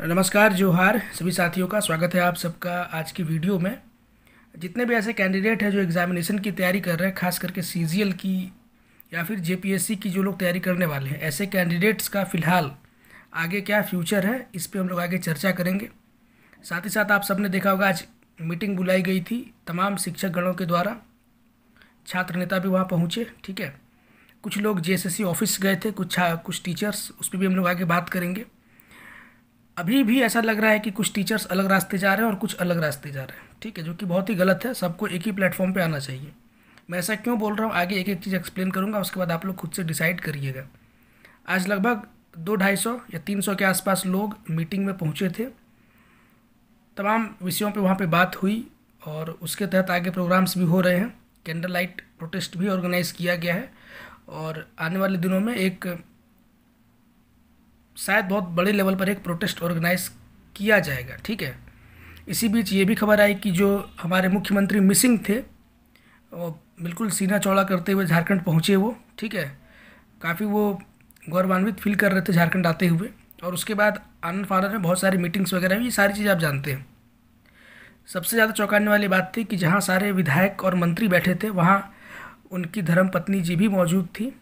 नमस्कार जोहार सभी साथियों का स्वागत है आप सबका आज की वीडियो में जितने भी ऐसे कैंडिडेट हैं जो एग्जामिनेशन की तैयारी कर रहे हैं खास करके सी की या फिर जे की जो लोग तैयारी करने वाले हैं ऐसे कैंडिडेट्स का फ़िलहाल आगे क्या फ्यूचर है इस पर हम लोग आगे चर्चा करेंगे साथ ही साथ आप सबने देखा होगा आज मीटिंग बुलाई गई थी तमाम शिक्षक गणों के द्वारा छात्र नेता भी वहाँ पहुँचे ठीक है कुछ लोग जे ऑफिस गए थे कुछ कुछ टीचर्स उस पर भी हम लोग आगे बात करेंगे अभी भी ऐसा लग रहा है कि कुछ टीचर्स अलग रास्ते जा रहे हैं और कुछ अलग रास्ते जा रहे हैं ठीक है जो कि बहुत ही गलत है सबको एक ही प्लेटफॉर्म पे आना चाहिए मैं ऐसा क्यों बोल रहा हूँ आगे एक एक चीज़ एक्सप्लेन करूँगा उसके बाद आप लोग खुद से डिसाइड करिएगा आज लगभग दो ढाई सौ या तीन सौ के आसपास लोग मीटिंग में पहुँचे थे तमाम विषयों पर वहाँ पर बात हुई और उसके तहत आगे प्रोग्राम्स भी हो रहे हैं कैंडल लाइट प्रोटेस्ट भी ऑर्गेनाइज़ किया गया है और आने वाले दिनों में एक शायद बहुत बड़े लेवल पर एक प्रोटेस्ट ऑर्गेनाइज किया जाएगा ठीक है इसी बीच ये भी खबर आई कि जो हमारे मुख्यमंत्री मिसिंग थे वो बिल्कुल सीना चौड़ा करते हुए झारखंड पहुँचे वो ठीक है काफ़ी वो गौरवान्वित फील कर रहे थे झारखंड आते हुए और उसके बाद आनंद फानंद में बहुत सारी मीटिंग्स वगैरह ये सारी चीज़ आप जानते हैं सबसे ज़्यादा चौंकाने वाली बात थी कि जहाँ सारे विधायक और मंत्री बैठे थे वहाँ उनकी धर्म पत्नी जी भी मौजूद थी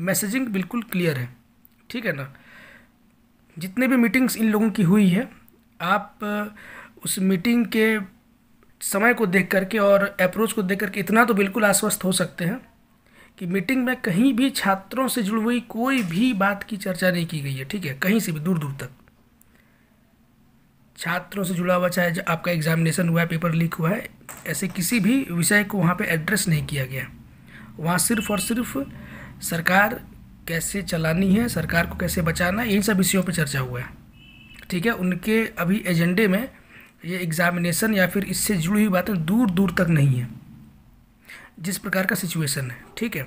मैसेजिंग बिल्कुल क्लियर है ठीक है ना जितने भी मीटिंग्स इन लोगों की हुई है आप उस मीटिंग के समय को देख करके और अप्रोच को देख करके इतना तो बिल्कुल आश्वस्त हो सकते हैं कि मीटिंग में कहीं भी छात्रों से जुड़ी हुई कोई भी बात की चर्चा नहीं की गई है ठीक है कहीं से भी दूर दूर तक छात्रों से जुड़ा हुआ चाहे आपका एग्जामिनेशन हुआ है पेपर लीक हुआ है ऐसे किसी भी विषय को वहाँ पे एड्रेस नहीं किया गया वहाँ सिर्फ और सिर्फ सरकार कैसे चलानी है सरकार को कैसे बचाना है इन सब विषयों पर चर्चा हुआ है ठीक है उनके अभी एजेंडे में ये एग्ज़ामिनेशन या फिर इससे जुड़ी हुई बातें दूर दूर तक नहीं है जिस प्रकार का सिचुएशन है ठीक है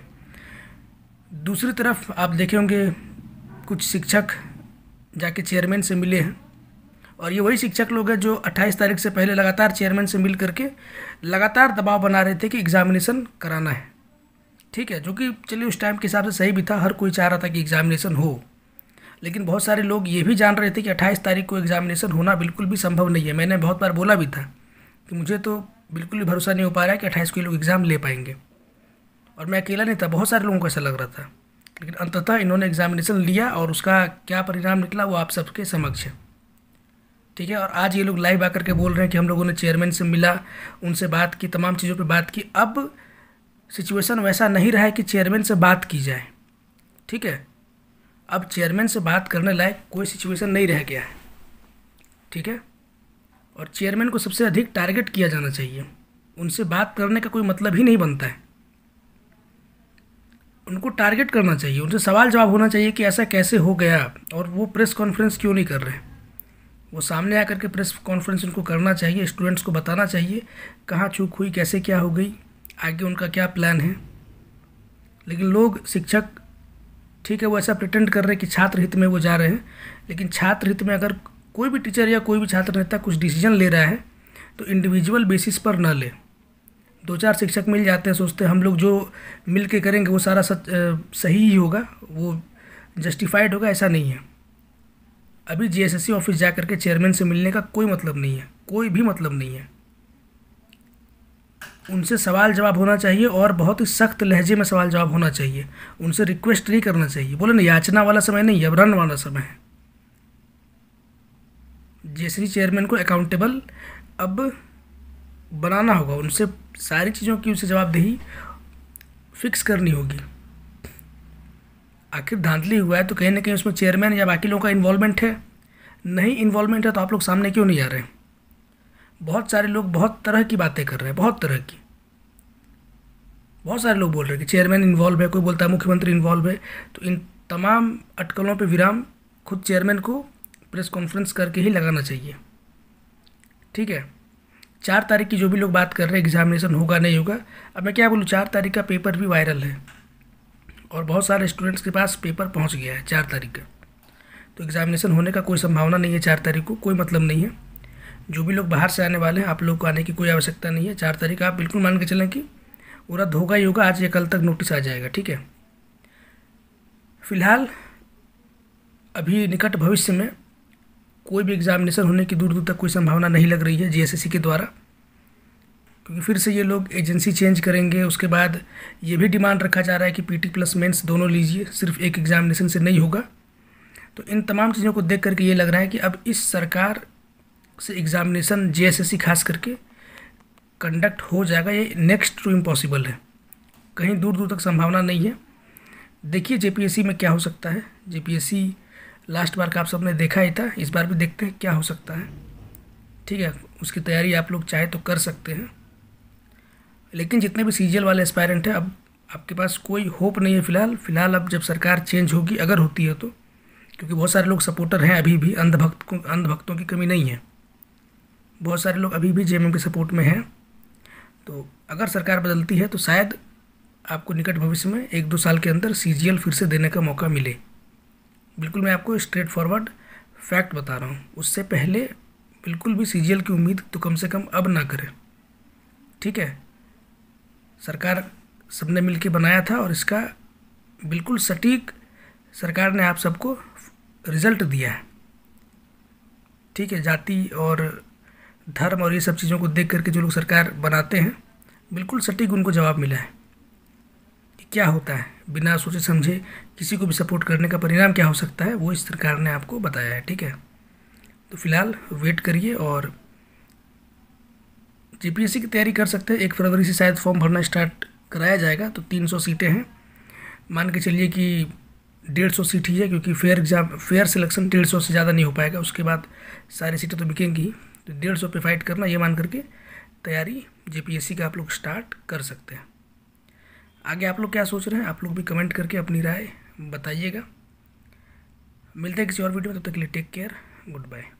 दूसरी तरफ आप देखे होंगे कुछ शिक्षक जाके चेयरमैन से मिले हैं और ये वही शिक्षक लोग हैं जो 28 तारीख से पहले लगातार चेयरमैन से मिल करके लगातार दबाव बना रहे थे कि एग्ज़ामिनेशन कराना है ठीक है जो कि चलिए उस टाइम के हिसाब से सही भी था हर कोई चाह रहा था कि एग्जामिनेशन हो लेकिन बहुत सारे लोग ये भी जान रहे थे कि अट्ठाईस तारीख को एग्जामिनेशन होना बिल्कुल भी संभव नहीं है मैंने बहुत बार बोला भी था कि मुझे तो बिल्कुल भी भरोसा नहीं हो पा रहा है कि अट्ठाईस को लोग एग्ज़ाम ले पाएंगे और मैं अकेला नहीं था बहुत सारे लोगों को ऐसा लग रहा था लेकिन अंततः इन्होंने एग्जामिनेशन लिया और उसका क्या परिणाम निकला वो आप सबके समक्ष है ठीक है और आज ये लोग लाइव आकर के बोल रहे हैं कि हम लोगों ने चेयरमैन से मिला उनसे बात की तमाम चीज़ों पर बात की अब सिचुएशन वैसा नहीं रहा है कि चेयरमैन से बात की जाए ठीक है अब चेयरमैन से बात करने लायक कोई सिचुएशन नहीं रह गया है ठीक है और चेयरमैन को सबसे अधिक टारगेट किया जाना चाहिए उनसे बात करने का कोई मतलब ही नहीं बनता है उनको टारगेट करना चाहिए उनसे सवाल जवाब होना चाहिए कि ऐसा कैसे हो गया और वो प्रेस कॉन्फ्रेंस क्यों नहीं कर रहे वो सामने आकर के प्रेस कॉन्फ्रेंस उनको करना चाहिए स्टूडेंट्स को बताना चाहिए कहाँ चूक हुई कैसे क्या हो गई आगे उनका क्या प्लान है लेकिन लोग शिक्षक ठीक है वो ऐसा प्रिटेंड कर रहे हैं कि छात्र हित में वो जा रहे हैं लेकिन छात्र हित में अगर कोई भी टीचर या कोई भी छात्र नेता कुछ डिसीजन ले रहा है तो इंडिविजुअल बेसिस पर ना ले दो चार शिक्षक मिल जाते हैं सोचते हैं हम लोग जो मिल के करेंगे वो सारा सच सही ही होगा वो जस्टिफाइड होगा ऐसा नहीं है अभी जीएसएससी ऑफिस जा करके चेयरमैन से मिलने का कोई मतलब नहीं है कोई भी मतलब नहीं है उनसे सवाल जवाब होना चाहिए और बहुत ही सख्त लहजे में सवाल जवाब होना चाहिए उनसे रिक्वेस्ट नहीं करना चाहिए बोले ना याचना वाला समय नहीं यवरन वाला समय है जेसरी चेयरमैन को अकाउंटेबल अब बनाना होगा उनसे सारी चीज़ों की उनसे जवाबदेही फिक्स करनी होगी आखिर धांधली हुआ है तो कहीं ना कहीं उसमें चेयरमैन या बाकी लोगों का इन्वॉल्वमेंट है नहीं इन्वॉल्वमेंट है तो आप लोग सामने क्यों नहीं आ रहे हैं बहुत सारे लोग बहुत तरह की बातें कर रहे हैं बहुत तरह की बहुत सारे लोग बोल रहे हैं कि चेयरमैन इन्वॉल्व है कोई बोलता है मुख्यमंत्री इन्वॉल्व है तो इन तमाम अटकलों पर विराम खुद चेयरमैन को प्रेस कॉन्फ्रेंस करके ही लगाना चाहिए ठीक है चार तारीख की जो भी लोग बात कर रहे हैं एग्जामिनेशन होगा नहीं होगा अब मैं क्या बोलूँ चार तारीख का पेपर भी वायरल है और बहुत सारे स्टूडेंट्स के पास पेपर पहुंच गया है चार तारीख का तो एग्ज़ामिनेशन होने का कोई संभावना नहीं है चार तारीख को कोई मतलब नहीं है जो भी लोग बाहर से आने वाले हैं आप लोग को आने की कोई आवश्यकता नहीं है चार तारीख आप बिल्कुल मान के चलें कि पूरा धोखा ही होगा आज या कल तक नोटिस आ जाएगा ठीक है फिलहाल अभी निकट भविष्य में कोई भी एग्ज़ामिनेशन होने की दूर दूर तक कोई संभावना नहीं लग रही है जीएसएससी e के द्वारा क्योंकि फिर से ये लोग एजेंसी चेंज करेंगे उसके बाद ये भी डिमांड रखा जा रहा है कि पीटी प्लस मेंस दोनों लीजिए सिर्फ एक एग्ज़ामिनेशन से नहीं होगा तो इन तमाम चीज़ों को देख करके ये लग रहा है कि अब इस सरकार से एग्ज़ामिनेशन जीएसएससी खास करके कंडक्ट हो जाएगा ये नेक्स्ट टू इम्पॉसिबल है कहीं दूर दूर तक संभावना नहीं है देखिए जेपीएससी में क्या हो सकता है जेपीएससी लास्ट बार का आप सबने देखा ही था इस बार भी देखते हैं क्या हो सकता है ठीक है उसकी तैयारी आप लोग चाहे तो कर सकते हैं लेकिन जितने भी सी वाले एस्पायरेंट हैं अब आपके पास कोई होप नहीं है फ़िलहाल फ़िलहाल अब जब सरकार चेंज होगी अगर होती है तो क्योंकि बहुत सारे लोग सपोर्टर हैं अभी भी अंधभक्त को अंधभक्तों की कमी नहीं है बहुत सारे लोग अभी भी जे के सपोर्ट में हैं तो अगर सरकार बदलती है तो शायद आपको निकट भविष्य में एक दो साल के अंदर सी फिर से देने का मौका मिले बिल्कुल मैं आपको स्ट्रेट फॉरवर्ड फैक्ट बता रहा हूँ उससे पहले बिल्कुल भी सी की उम्मीद तो कम से कम अब ना करें ठीक है सरकार सबने मिल के बनाया था और इसका बिल्कुल सटीक सरकार ने आप सबको रिज़ल्ट दिया है ठीक है जाति और धर्म और ये सब चीज़ों को देख करके जो लोग सरकार बनाते हैं बिल्कुल सटीक उनको जवाब मिला है कि क्या होता है बिना सोचे समझे किसी को भी सपोर्ट करने का परिणाम क्या हो सकता है वो इस सरकार ने आपको बताया है ठीक है तो फिलहाल वेट करिए और जीपीएससी की तैयारी कर सकते हैं एक फरवरी से शायद फॉर्म भरना स्टार्ट कराया जाएगा तो 300 सीटें हैं मान के चलिए कि डेढ़ सौ सीट ही है क्योंकि फेयर एग्ज़ाम फेयर सिलेक्शन सौ से ज़्यादा नहीं हो पाएगा उसके बाद सारी सीटें तो बिकेंगी तो डेढ़ सौ पे फाइट करना ये मान करके तैयारी जे का आप लोग स्टार्ट कर सकते हैं आगे आप लोग क्या सोच रहे हैं आप लोग भी कमेंट करके अपनी राय बताइएगा मिलते हैं किसी और वीडियो में तब तो तक के लिए टेक केयर गुड बाय